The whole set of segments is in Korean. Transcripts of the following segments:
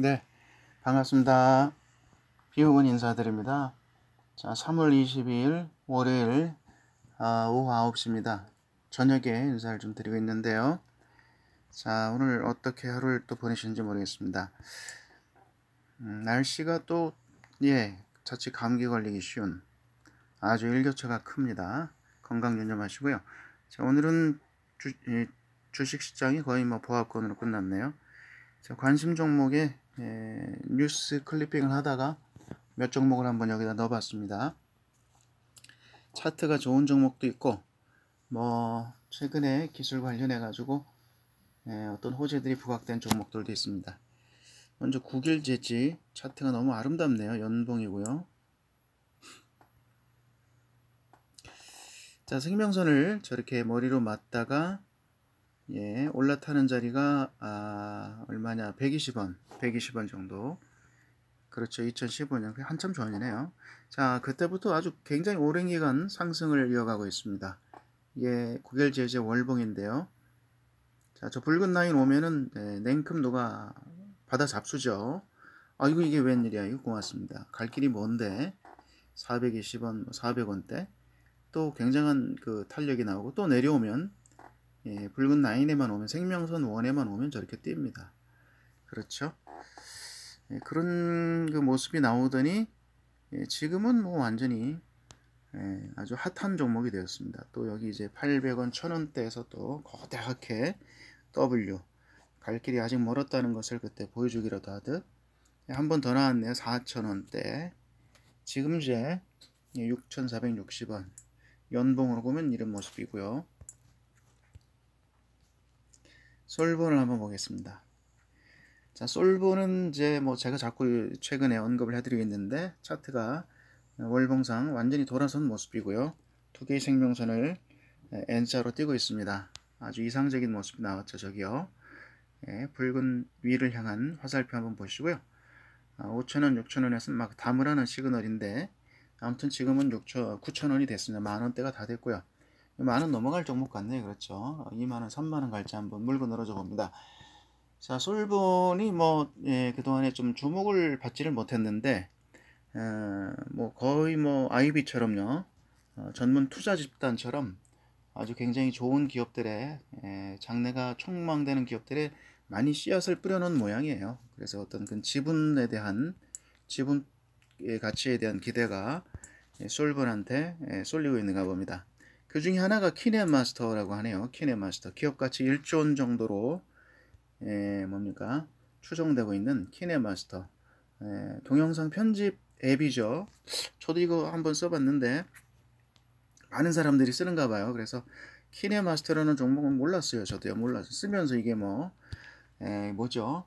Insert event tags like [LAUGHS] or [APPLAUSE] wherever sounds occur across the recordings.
네, 반갑습니다. 비호군 인사드립니다. 자, 3월 22일 월요일 아, 오후 9시입니다. 저녁에 인사를 좀 드리고 있는데요. 자, 오늘 어떻게 하루를 또 보내시는지 모르겠습니다. 음, 날씨가 또, 예, 자칫 감기 걸리기 쉬운 아주 일교차가 큽니다. 건강 유념하시고요. 자, 오늘은 주, 주식시장이 거의 뭐 보합권으로 끝났네요. 자, 관심 종목에 예, 뉴스 클리핑을 하다가 몇 종목을 한번 여기다 넣어봤습니다. 차트가 좋은 종목도 있고 뭐 최근에 기술 관련해 가지고 예, 어떤 호재들이 부각된 종목들도 있습니다. 먼저 9일 재지 차트가 너무 아름답네요. 연봉이고요. 자 생명선을 저렇게 머리로 맞다가 예, 올라타는 자리가 아, 얼마냐? 120원, 120원 정도. 그렇죠. 2015년 한참 전이네요. 자, 그때부터 아주 굉장히 오랜 기간 상승을 이어가고 있습니다. 예, 구결제제 월봉인데요. 자, 저 붉은 라인 오면은 네, 냉큼 녹가 바다 잡수죠. 아이고 이게 웬일이야. 이거 고맙습니다. 갈 길이 뭔데 420원, 400원대 뭐 또 굉장한 그 탄력이 나오고 또 내려오면 예, 붉은 라인에만 오면 생명선 원에만 오면 저렇게 띕니다. 그렇죠? 예, 그런 그 모습이 나오더니 예, 지금은 뭐 완전히 예, 아주 핫한 종목이 되었습니다. 또 여기 이제 800원, 1000원대에서 또 거대하게 W 갈 길이 아직 멀었다는 것을 그때 보여주기라도 하듯 예, 한번 더 나왔네요. 4000원대 지금 이제 6460원 연봉으로 보면 이런 모습이고요. 솔본을 한번 보겠습니다. 자, 솔본은 이제 뭐 제가 자꾸 최근에 언급을 해드리고 있는데 차트가 월봉상 완전히 돌아선 모습이고요. 두 개의 생명선을 N자로 띄고 있습니다. 아주 이상적인 모습이 나왔죠. 저기요. 예, 붉은 위를 향한 화살표 한번 보시고요. 아, 5천원6천원에서막 담으라는 시그널인데 아무튼 지금은 6천, 9천원이 됐습니다. 만원대가 다 됐고요. 만원 넘어갈 종목 같네요. 그렇죠. 2만원, 3만원 갈지 한번 물고 늘어져 봅니다 자, 솔본이 뭐, 예, 그동안에 좀 주목을 받지를 못했는데, 에, 어, 뭐, 거의 뭐, 아이비처럼요. 어, 전문 투자 집단처럼 아주 굉장히 좋은 기업들의, 예, 장래가 촉망되는 기업들의 많이 씨앗을 뿌려놓은 모양이에요. 그래서 어떤 그 지분에 대한, 지분의 가치에 대한 기대가 예, 솔본한테 예, 쏠리고 있는가 봅니다. 그 중에 하나가 키네마스터라고 하네요. 키네마스터. 기업가치 1조 원 정도로 에, 예, 뭡니까? 추정되고 있는 키네마스터. 에, 예, 동영상 편집 앱이죠. 저도 이거 한번 써봤는데 많은 사람들이 쓰는가 봐요. 그래서 키네마스터라는 종목은 몰랐어요. 저도요. 몰랐어요. 쓰면서 이게 뭐 에, 예, 뭐죠?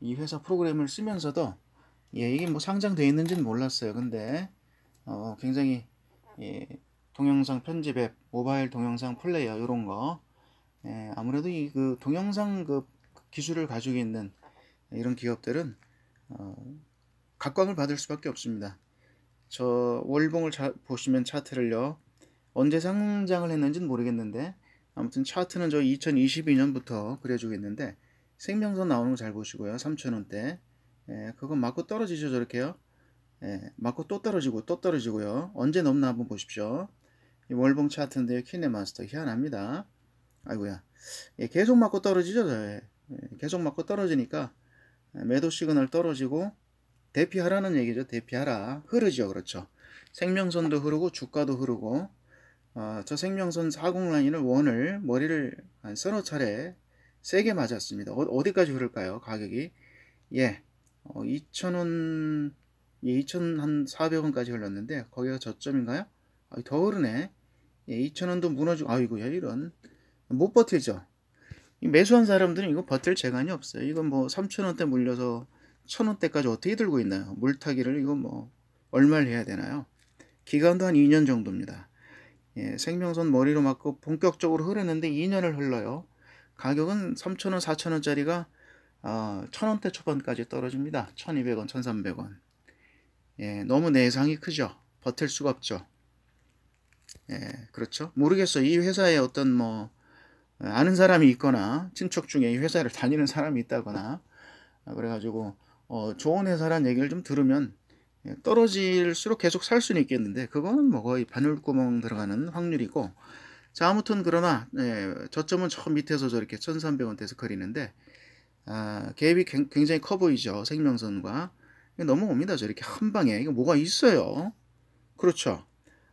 이 회사 프로그램을 쓰면서도 예, 이게 뭐 상장되어 있는지는 몰랐어요. 근데 어, 굉장히 예, 동영상 편집 앱, 모바일 동영상 플레이어 이런 거 예, 아무래도 이 그 동영상 그 기술을 가지고 있는 이런 기업들은 어, 각광을 받을 수밖에 없습니다. 저 월봉을 자, 보시면 차트를요. 언제 상장을 했는지는 모르겠는데 아무튼 차트는 저 2022년부터 그려주고 있는데 생명선 나오는 거 잘 보시고요. 3천원대 예, 그건 맞고 떨어지죠 저렇게요. 예, 맞고 또 떨어지고 또 떨어지고요. 언제 넘나 한번 보십시오. 월봉 차트인데요. 키네마스터 희한합니다. 아이고야. 예, 계속 맞고 떨어지죠. 예, 계속 맞고 떨어지니까 매도 시그널 떨어지고 대피하라는 얘기죠. 대피하라. 흐르죠. 그렇죠. 생명선도 흐르고 주가도 흐르고 어, 저 생명선 40라인을 원을 머리를 한 서너 차례 세게 맞았습니다. 어, 디까지 흐를까요? 가격이 예 어, 2,000원 예, 2,400원까지 흘렀는데 거기가 저점인가요? 아, 더 흐르네. 예, 2,000원도 무너지고 아이고야 이런 못 버티죠. 매수한 사람들은 이거 버틸 재간이 없어요. 이건 뭐 3,000원대 물려서 1,000원대까지 어떻게 들고 있나요? 물타기를 이거 뭐 얼마를 해야 되나요? 기간도 한 2년 정도입니다. 예, 생명선 머리로 맞고 본격적으로 흐르는데 2년을 흘러요. 가격은 3,000원, 4,000원짜리가 어, 아, 1,000원대 초반까지 떨어집니다. 1,200원, 1,300원. 예, 너무 내상이 크죠. 버틸 수가 없죠. 예, 그렇죠. 모르겠어. 이 회사에 어떤 뭐 아는 사람이 있거나 친척 중에 이 회사를 다니는 사람이 있다거나 아, 그래가지고 어, 좋은 회사란 얘기를 좀 들으면 예, 떨어질수록 계속 살 수는 있겠는데 그거는 뭐 거의 바늘구멍 들어가는 확률이고 자 아무튼 그러나 예, 저점은 저 밑에서 저렇게 1300원 대서거리는데 아, 갭이 굉장히 커 보이죠 생명선과 넘어옵니다 저렇게 한 방에 이거 뭐가 있어요 그렇죠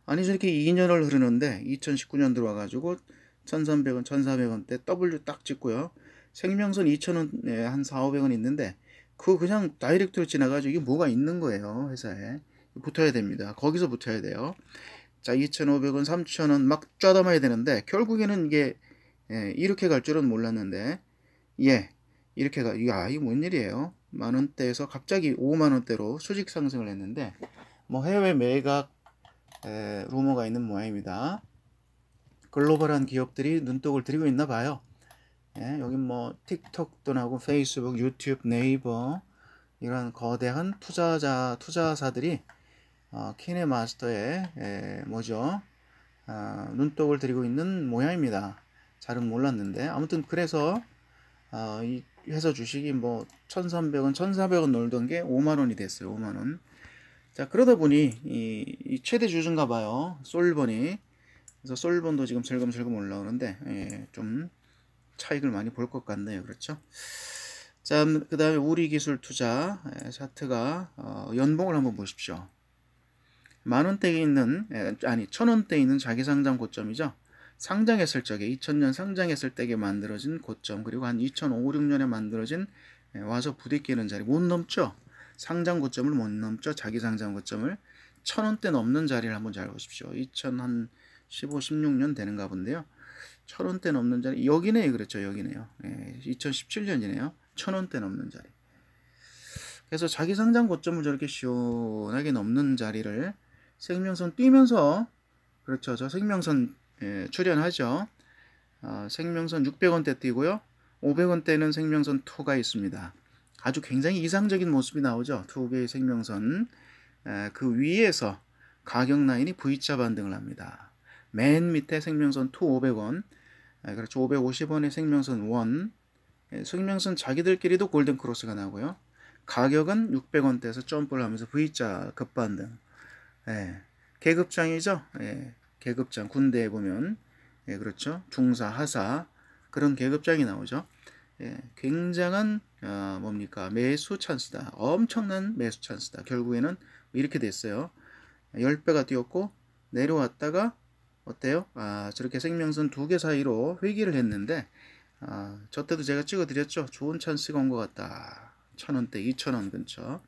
아니 저렇게 2년을 흐르는데 2019년 들어와가지고 1,300원, 1,400원대 W 딱 찍고요. 생명선 2,000원에 한 4, 500원 있는데 그거 그냥 다이렉트로 지나가지고 이게 뭐가 있는 거예요 회사에 붙어야 됩니다. 거기서 붙어야 돼요. 자 2,500원, 3,000원 막 쪄담아야 되는데 결국에는 이게 예, 이렇게 갈 줄은 몰랐는데 예 이렇게 가. 야 아, 이게 뭔 일이에요? 만 원대에서 갑자기 5만 원대로 수직 상승을 했는데 뭐 해외 매각 루머가 있는 모양입니다. 글로벌한 기업들이 눈독을 들이고 있나 봐요. 예, 여기 뭐 틱톡도 나오고 페이스북, 유튜브, 네이버 이런 거대한 투자자 투자사들이 어, 키네마스터에 예, 뭐죠 어, 눈독을 들이고 있는 모양입니다. 잘은 몰랐는데 아무튼 그래서 어, 이 회사 주식이 뭐 1,300원, 1,400원 놀던 게 5만 원이 됐어요. 5만 원. 자 그러다 보니 이, 이 최대 주주인가 봐요 솔번이 그래서 솔번도 지금 슬금슬금 올라오는데 예, 좀 차익을 많이 볼 것 같네요 그렇죠 자그 음, 다음에 우리기술 투자 예, 차트가 어, 연봉을 한번 보십시오 만원대에 있는 예, 아니 천원대에 있는 자기상장 고점이죠 상장했을 적에 2000년 상장했을 때에 만들어진 고점 그리고 한 2005, 6년에 만들어진 예, 와서 부딪히는 자리 못 넘죠 상장 고점을 못 넘죠. 자기 상장 고점을 천원대 넘는 자리를 한번 잘 보십시오. 2015, 16년 되는가 본데요. 천원대 넘는 자리. 여기네 그렇죠 여기네요. 예, 2017년이네요. 천원대 넘는 자리. 그래서 자기 상장 고점을 저렇게 시원하게 넘는 자리를 생명선 뛰면서 그렇죠. 저 생명선 예, 출연하죠. 아, 생명선 600원대 뛰고요. 500원대는 생명선 2가 있습니다. 아주 굉장히 이상적인 모습이 나오죠. 두 개의 생명선 그 위에서 가격 라인이 V자 반등을 합니다. 맨 밑에 생명선 2 500원, 그렇죠. 550원의 생명선 1, 생명선 자기들끼리도 골든 크로스가 나고요. 가격은 600원대에서 점프를 하면서 V자 급반등. 예, 계급장이죠. 예, 계급장 군대에 보면 예, 그렇죠. 중사, 하사 그런 계급장이 나오죠. 예, 굉장한 아, 뭡니까 매수 찬스다. 엄청난 매수 찬스다. 결국에는 이렇게 됐어요. 10배가 뛰었고 내려왔다가 어때요? 아, 저렇게 생명선 두 개 사이로 회귀를 했는데 아, 저 때도 제가 찍어드렸죠. 좋은 찬스가 온 것 같다. 1 0 0 0원대2 0 0 0원 근처.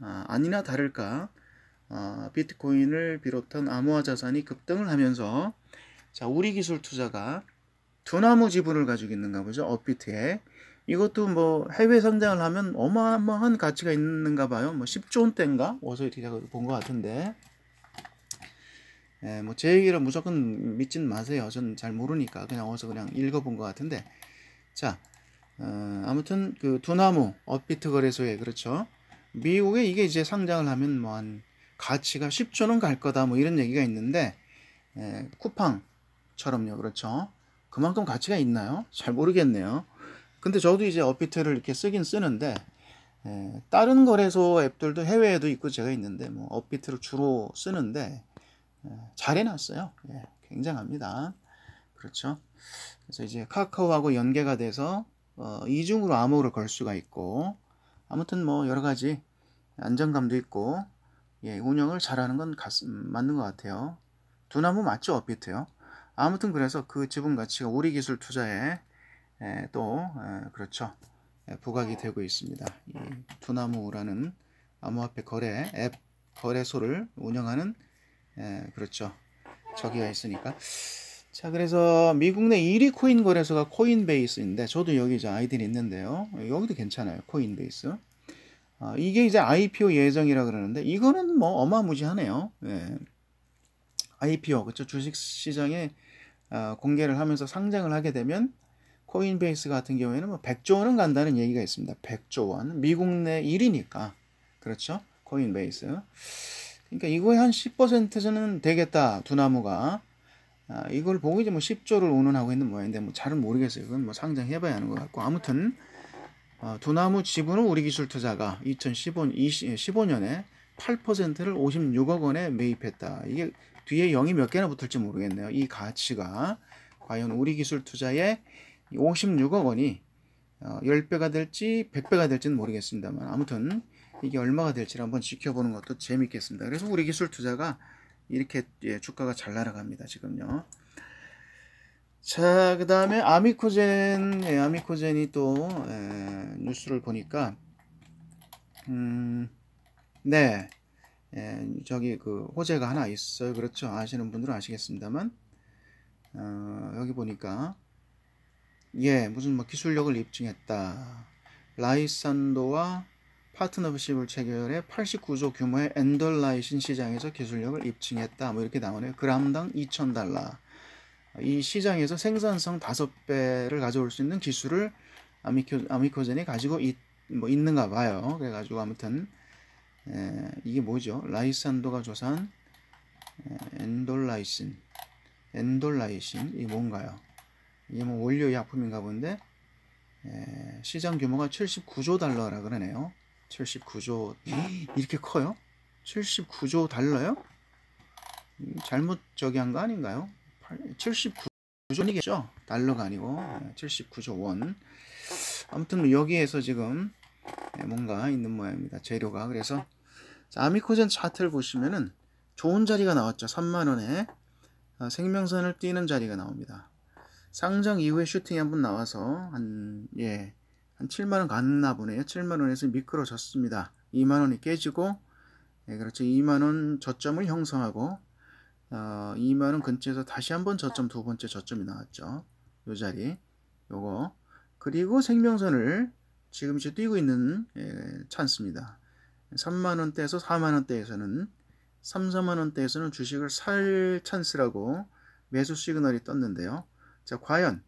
아, 니나 다를까 아, 비트코인을 비롯한 암호화 자산이 급등을 하면서 자 우리 기술 투자가 두나무 지분을 가지고 있는가 보죠. 업비트에. 이것도 뭐 해외 상장을 하면 어마어마한 가치가 있는가 봐요. 뭐 10조 원대인가? 어서 이렇게 본 것 같은데. 예, 뭐 제 얘기를 무조건 믿진 마세요. 저는 잘 모르니까 그냥 어서 그냥 읽어본 것 같은데. 자, 어, 아무튼 그 두나무 업비트 거래소에 그렇죠. 미국에 이게 이제 상장을 하면 뭐 한 가치가 10조는 갈 거다 뭐 이런 얘기가 있는데 예, 쿠팡처럼요. 그렇죠. 그만큼 가치가 있나요? 잘 모르겠네요. 근데 저도 이제 업비트를 이렇게 쓰긴 쓰는데 에, 예, 다른 거래소 앱들도 해외에도 있고 제가 있는데 뭐 업비트를 주로 쓰는데 에, 예, 잘 해놨어요. 예, 굉장합니다. 그렇죠. 그래서 이제 카카오하고 연계가 돼서 어, 이중으로 암호를 걸 수가 있고 아무튼 뭐 여러 가지 안정감도 있고 예, 운영을 잘하는 건 가슴, 음, 맞는 것 같아요. 두나무 맞죠 업비트요? 아무튼 그래서 그 지분 가치가 우리 기술 투자에 에, 또 에, 그렇죠 에, 부각이 되고 있습니다. 이 두나무라는 암호화폐 거래 앱 거래소를 운영하는 그렇죠 저기가 있으니까 자 그래서 미국 내 1위 코인 거래소가 코인베이스인데 저도 여기 이제 아이들이 있는데요 여기도 괜찮아요 코인베이스 아, 이게 이제 IPO 예정이라 그러는데 이거는 뭐 어마무지하네요. 예. IPO 그렇죠 주식 시장에 어, 공개를 하면서 상장을 하게 되면 코인베이스 같은 경우에는 뭐 100조 원은 간다는 얘기가 있습니다. 100조 원. 미국 내 1위니까. 그렇죠? 코인베이스. 그러니까 이거에한 10%는 되겠다. 두나무가. 아, 이걸 보고 이제 뭐 10조를 운운하고 있는 모양인데 뭐 잘은 모르겠어요. 그건 뭐 상장해봐야 하는 것 같고. 아무튼, 어, 두나무 지분은 우리 기술 투자가 2015, 20, 15년에 8%를 56억 원에 매입했다. 이게 뒤에 0이 몇 개나 붙을지 모르겠네요. 이 가치가 과연 우리 기술 투자에 56억 원이 10배가 어, 될지 100배가 될지는 모르겠습니다만 아무튼 이게 얼마가 될지 를 한번 지켜보는 것도 재밌겠습니다. 그래서 우리 기술 투자가 이렇게 예, 주가가 잘 날아갑니다. 지금요. 자, 그 다음에 아미코젠, 예, 아미코젠이 또 예, 뉴스를 보니까 음, 네. 예, 저기 그 호재가 하나 있어요. 그렇죠? 아시는 분들은 아시겠습니다만 어, 여기 보니까 예 무슨 뭐 기술력을 입증했다. 라이산도와 파트너십을 체결해 89조 규모의 엔돌라이신 시장에서 기술력을 입증했다. 뭐 이렇게 나오네요. 그람당 2,000달러. 이 시장에서 생산성 5배를 가져올 수 있는 기술을 아미코, 아미코젠이 가지고 있, 뭐 있는가 봐요. 그래가지고 아무튼 에, 이게 뭐죠? 라이산도가 조산 엔돌라이신 엔돌라이신 이게 뭔가요? 이게 뭐 원료 약품인가 본데 에, 시장 규모가 79조 달러라 그러네요. 79조 [GASPS] 이렇게 커요? 79조 달러요? 음, 잘못 저기 한거 아닌가요? 79조이겠죠? 달러가 아니고 79조 원. 아무튼 여기에서 지금 네, 뭔가 있는 모양입니다. 재료가 그래서 아미코젠 차트를 보시면은 좋은 자리가 나왔죠. 3만원에 아, 생명선을 띄는 자리가 나옵니다. 상장 이후에 슈팅이 한 번 나와서 한, 예, 한 7만원 갔나 보네요. 7만원에서 미끄러졌습니다. 2만원이 깨지고, 예, 그렇죠. 2만원 저점을 형성하고, 어, 2만원 근처에서 다시 한 번 저점, 두 번째 저점이 나왔죠. 요 자리, 요거. 그리고 생명선을 지금 이제 뛰고 있는 예, 찬스입니다. 3만원대에서 4만원대에서는 3, 4만원대에서는 주식을 살 찬스라고 매수 시그널이 떴는데요. 자, 과연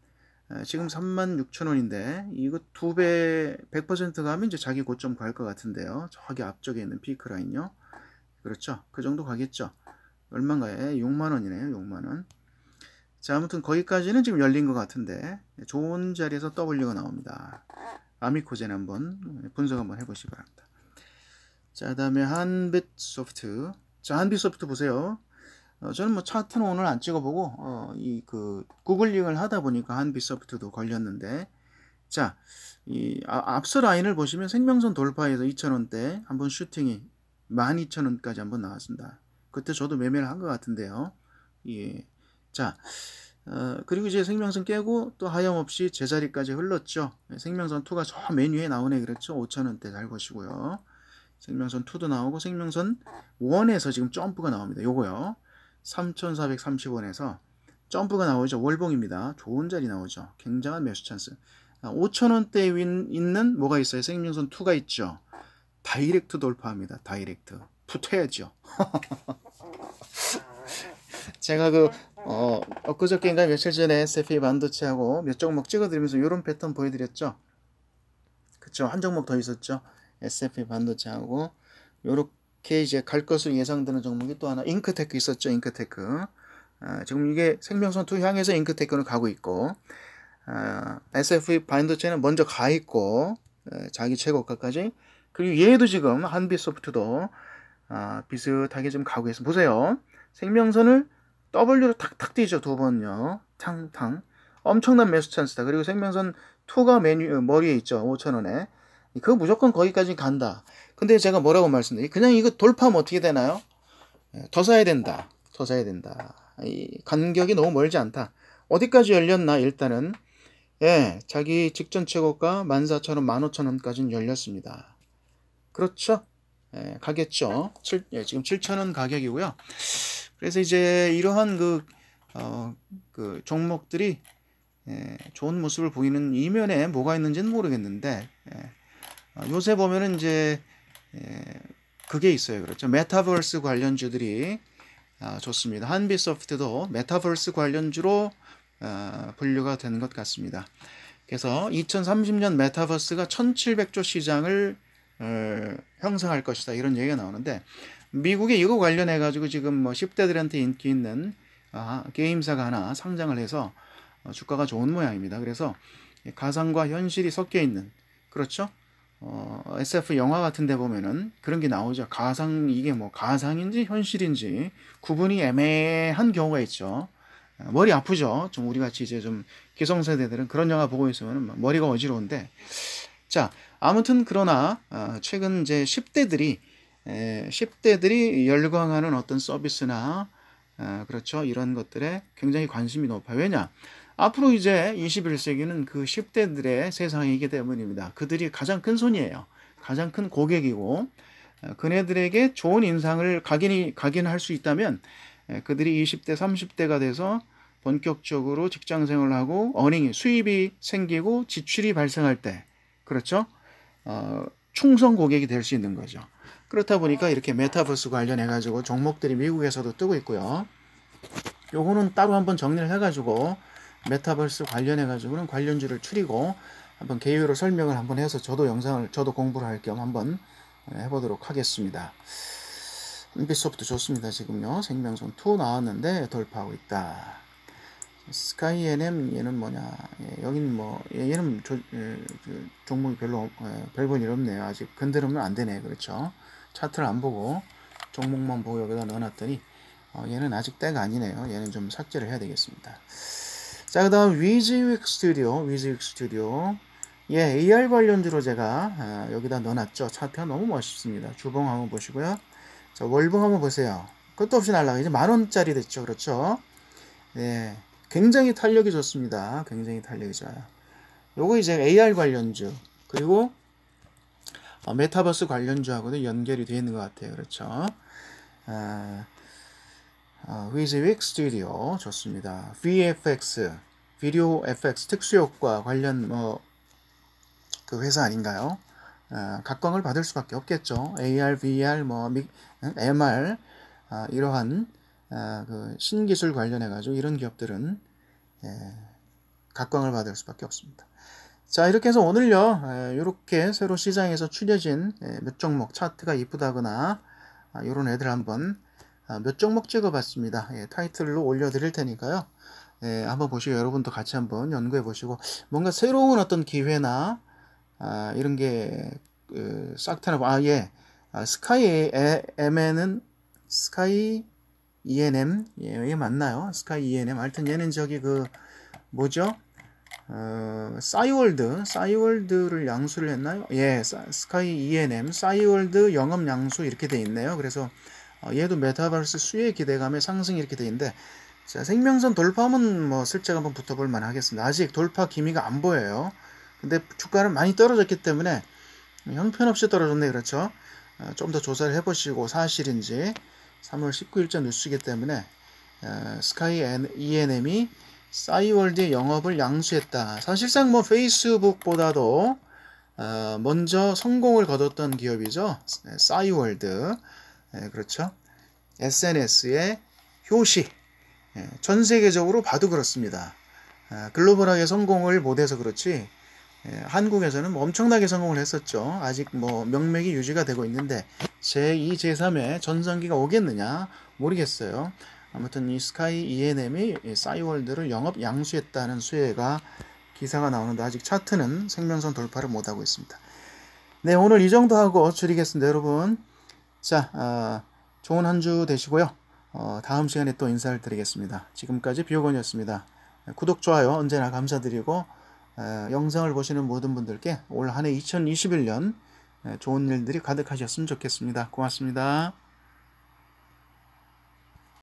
지금 3만 6천원인데 이거 두 배100% 가면 이제 자기 고점 갈 것 같은데요. 저기 앞쪽에 있는 피크 라인요. 그렇죠. 그 정도 가겠죠. 얼마가요 6만원이네요. 예, 6만원. 자, 아무튼 거기까지는 지금 열린 것 같은데 좋은 자리에서 W가 나옵니다. 아미코젠 한번 분석 한번 해보시기 바랍니다. 자, 다음에 한빛 소프트. 자, 한빛 소프트 보세요. 어, 저는 뭐 차트는 오늘 안 찍어보고 어, 이그 구글링을 하다 보니까 한빛 소프트도 걸렸는데 자, 이 아, 앞서 라인을 보시면 생명선 돌파에서 2 0원대 한번 슈팅이 12,000원까지 한번 나왔습니다. 그때 저도 매매를 한 것 같은데요. 예. 자, 어, 그리고 이제 생명선 깨고 또 하염없이 제자리까지 흘렀죠. 예, 생명선 2가 저메뉴에 나오네 그랬죠. 5천원대 잘 보시고요. 생명선 2도 나오고 생명선 1에서 지금 점프가 나옵니다. 요거요. 3,430원에서 점프가 나오죠. 월봉입니다. 좋은 자리 나오죠. 굉장한 매수 찬스. 5천원대 아, 에 있는 뭐가 있어요? 생명선 2가 있죠. 다이렉트 돌파합니다. 다이렉트. 붙어야죠. [LAUGHS] 제가 그 어, 엊그저께인가 며칠 전에 SFA 반도체하고 몇 종목 찍어드리면서 이런 패턴 보여드렸죠. 그쵸. 한 종목 더 있었죠. SFA 예, 반도체하고 요렇게 이제 갈 것으로 예상되는 종목이 또 하나 잉크테크 있었죠. 잉크테크. 아, 지금 이게 생명선투 향해서 잉크테크는 가고 있고 아, SFA 반도체는 먼저 가 있고 에, 예, 자기 최고가까지 그리고 얘도 지금 한빛소프트도 아, 비슷하게 좀 가고 있습니다. 보세요. 생명선을 W로 탁탁 뛰죠. 두 번요. 탕탕. 엄청난 매수 찬스다. 그리고 생명선 투가 메뉴 어, 머리에 있죠. 5천원에. 그거 무조건 거기까지 간다. 근데 제가 뭐라고 말씀드려요? 그냥 이거 돌파하면 어떻게 되나요? 예, 더 사야 된다. 더 사야 된다. 이 간격이 너무 멀지 않다. 어디까지 열렸나 일단은 예, 자기 직전 최고가 14,000원, 15,000원까지는 열렸습니다. 그렇죠? 예, 가겠죠. 7, 예, 지금 7,000원 가격이고요. 그래서 이제 이러한 그, 어, 그 종목들이 예, 좋은 모습을 보이는 이면에 뭐가 있는지는 모르겠는데 예, 어, 요새 보면은 이제 예, 그게 있어요 그렇죠 메타버스 관련주들이 아, 좋습니다 한비소프트도 메타버스 관련주로 아, 분류가 되는 것 같습니다 그래서 2030년 메타버스가 1700조 시장을 어, 형성할 것이다 이런 얘기가 나오는데 미국에 이거 관련해 가지고 지금 뭐 10대들한테 인기 있는 아, 게임사가 하나 상장을 해서 어, 주가가 좋은 모양입니다. 그래서 가상과 현실이 섞여 있는 그렇죠? 어, SF 영화 같은 데 보면은 그런 게 나오죠. 가상 이게 뭐 가상인지 현실인지 구분이 애매한 경우가 있죠. 아, 머리 아프죠. 좀 우리 같이 이제 좀 기성세대들은 그런 영화 보고 있으면 뭐 머리가 어지러운데 자, 아무튼 그러나 어, 최근 이제 10대들이 에, 10대들이 열광하는 어떤 서비스나 아, 그렇죠. 이런 것들에 굉장히 관심이 높아요. 왜냐? 앞으로 이제 21세기는 그 10대들의 세상이기 때문입니다. 그들이 가장 큰 손이에요. 가장 큰 고객이고, 어, 그네들에게 좋은 인상을 각인이, 각인할 수 있다면, 그들이 20대, 30대가 돼서 본격적으로 직장 생활을 하고, 어닝이, 수입이 생기고, 지출이 발생할 때, 그렇죠? 어, 충성 고객이 될 수 있는 거죠. 그렇다 보니까 이렇게 메타버스 관련해 가지고 종목들이 미국에서도 뜨고 있고요. 요거는 따로 한번 정리를 해 가지고 메타버스 관련해 가지고는 관련주를 추리고 한번 개요로 설명을 한번 해서 저도 영상을 저도 공부를 할 겸 한번 해보도록 하겠습니다. 은빛소프트 좋습니다. 지금요. 생명선 2 나왔는데 돌파하고 있다. 스카이 NM 얘는 뭐냐. 예, 여는뭐 예, 얘는 조, 예, 그 종목이 별로 어, 예, 별볼일 없네요. 아직 건드리면 안 되네. 그렇죠. 차트를 안 보고 종목만 보고 여기다 넣어놨더니 어, 얘는 아직 때가 아니네요. 얘는 좀 삭제를 해야 되겠습니다. 자, 그 다음 위즈윅 스튜디오, 위즈윅 스튜디오. 예, AR 관련주로 제가 아, 여기다 넣어놨죠. 차트가 너무 멋있습니다. 주봉 한번 보시고요. 자, 월봉 한번 보세요. 끝도 없이 날라가. 이제 만원짜리 됐죠. 그렇죠? 예, 굉장히 탄력이 좋습니다. 굉장히 탄력이 좋아요. 요거 이제 AR 관련주. 그리고 어, 메타버스 관련주하고도 연결이 되어 있는 것 같아요. 그렇죠? 아, 어, WYSIWYG 스튜디오 좋습니다. VFX, 비디오 FX 특수효과 관련 뭐 그 회사 아닌가요? 아, 각광을 받을 수밖에 없겠죠. AR, VR, 뭐 MR 아, 이러한 아, 그 신기술 관련해 가지고 이런 기업들은 예, 각광을 받을 수밖에 없습니다. 자 이렇게 해서 오늘요 이렇게 예, 새로 시장에서 추려진 예, 몇 종목 차트가 이쁘다거나 이런 아, 애들 한번 아, 몇 종목 찍어봤습니다 예, 타이틀로 올려드릴 테니까요 한번 보시고 여러분도 같이 한번 연구해 보시고 뭔가 새로운 어떤 기회나 아, 이런 게싹 그, 타나고 아예 스카이 MN은 스카이 ENM 예, 이게 맞나요? 스카이 ENM 하여튼 얘는 저기 그 뭐죠? 어, 싸이월드, 싸이월드를 양수를 했나요? 예, 스카이 E&M, n 싸이월드 영업 양수 이렇게 돼 있네요. 그래서 어, 얘도 메타버스 수의 기대감에 상승 이렇게 돼 있는데 자, 생명선 돌파하면 뭐 슬쩍 한번 붙어볼 만 하겠습니다. 아직 돌파 기미가 안 보여요. 근데 주가는 많이 떨어졌기 때문에 형편없이 떨어졌네 그렇죠? 어, 좀더 조사를 해보시고 사실인지 3월 19일자 뉴스이기 때문에 어, 스카이 E&M이 n e 싸이월드의 영업을 양수했다. 사실상 뭐 페이스북보다도 어 먼저 성공을 거뒀던 기업이죠. 네, 싸이월드. 네, 그렇죠. SNS의 효시. 네, 전 세계적으로 봐도 그렇습니다. 아, 글로벌하게 성공을 못해서 그렇지 예, 한국에서는 뭐 엄청나게 성공을 했었죠. 아직 뭐 명맥이 유지가 되고 있는데 제2, 제3의 전성기가 오겠느냐 모르겠어요. 아무튼 이 스카이 E&M이 싸이월드를 영업 양수했다는 수혜가 기사가 나오는데 아직 차트는 생명선 돌파를 못하고 있습니다. 네 오늘 이 정도 하고 줄이겠습니다 여러분. 자 어, 좋은 한 주 되시고요. 어, 다음 시간에 또 인사를 드리겠습니다. 지금까지 비호건이었습니다. 구독, 좋아요 언제나 감사드리고 어, 영상을 보시는 모든 분들께 올 한해 2021년 좋은 일들이 가득하셨으면 좋겠습니다. 고맙습니다.